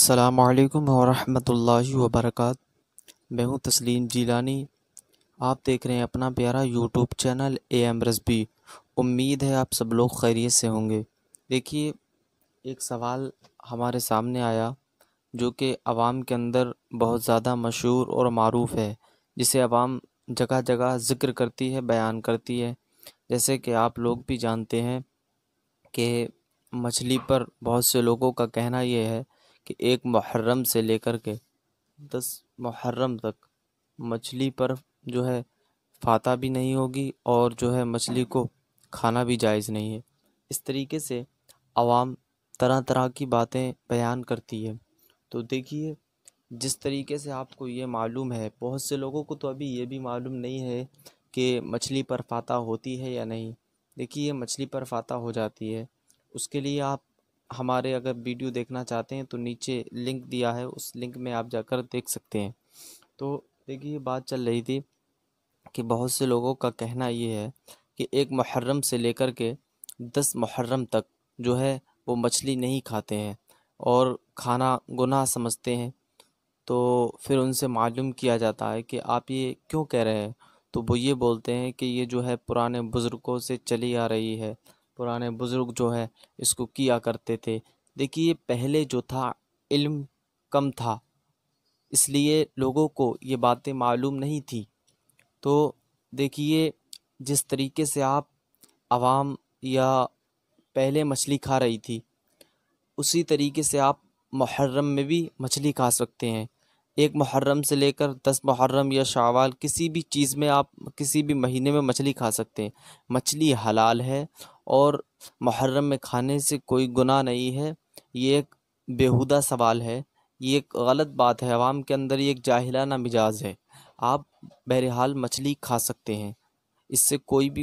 السلام علیکم ورحمۃ اللہ وبرکاتہ میں ہوں تسلیم جیلانی آپ دیکھ رہے ہیں اپنا پیارا یوٹیوب چینل اے ایم رسبی امید ہے آپ سب لوگ خیریت سے ہوں گے دیکھیے ایک سوال ہمارے سامنے آیا جو کہ عوام کے اندر بہت زیادہ مشہور اور معروف ہے جسے عوام جگہ جگہ ذکر کرتی ہے بیان کرتی ہے جیسے کہ آپ لوگ بھی جانتے ہیں کہ مچھلی پر بہت سے لوگوں کا کہنا یہ ہے کہ ایک محرم سے لے کر کے دس محرم تک مچھلی پر جو ہے فاتح بھی نہیں ہوگی اور جو ہے مچھلی کو کھانا بھی جائز نہیں ہے اس طریقے سے عوام طرح طرح کی باتیں بیان کرتی ہے تو دیکھیے جس طریقے سے آپ کو یہ معلوم ہے بہت سے لوگوں کو تو ابھی یہ بھی معلوم نہیں ہے کہ مچھلی پر فاتح ہوتی ہے یا نہیں دیکھیے مچھلی پر فاتح ہو جاتی ہے اس کے لیے آپ ہمارے اگر ویڈیو دیکھنا چاہتے ہیں تو نیچے لنک دیا ہے اس لنک میں آپ جا کر دیکھ سکتے ہیں تو دیکھیے بات چل رہی تھی کہ بہت سے لوگوں کا کہنا یہ ہے کہ ایک محرم سے لے کر کے دس محرم تک جو ہے وہ مچھلی نہیں کھاتے ہیں اور کھانا گناہ سمجھتے ہیں تو پھر ان سے معلوم کیا جاتا ہے کہ آپ یہ کیوں کہہ رہے ہیں تو وہ یہ بولتے ہیں کہ یہ جو ہے پرانے بزرگوں سے چلی آ رہی ہے پرانے بزرگ جو ہے اس کو کیا کرتے تھے دیکھیے پہلے جو تھا علم کم تھا اس لیے لوگوں کو یہ باتیں معلوم نہیں تھی تو دیکھیے جس طریقے سے آپ عوام یا پہلے مچھلی کھا رہی تھی اسی طریقے سے آپ محرم میں بھی مچھلی کھا سکتے ہیں ایک محرم سے لے کر دس محرم یا شعوال کسی بھی چیز میں آپ کسی بھی مہینے میں مچھلی کھا سکتے ہیں مچھلی حلال ہے اور محرم میں کھانے سے کوئی گناہ نہیں ہے یہ ایک بیہودہ سوال ہے یہ ایک غلط بات ہے عوام کے اندر یہ ایک جاہلانہ مزاج ہے آپ بہرحال مچھلی کھا سکتے ہیں اس سے کوئی بھی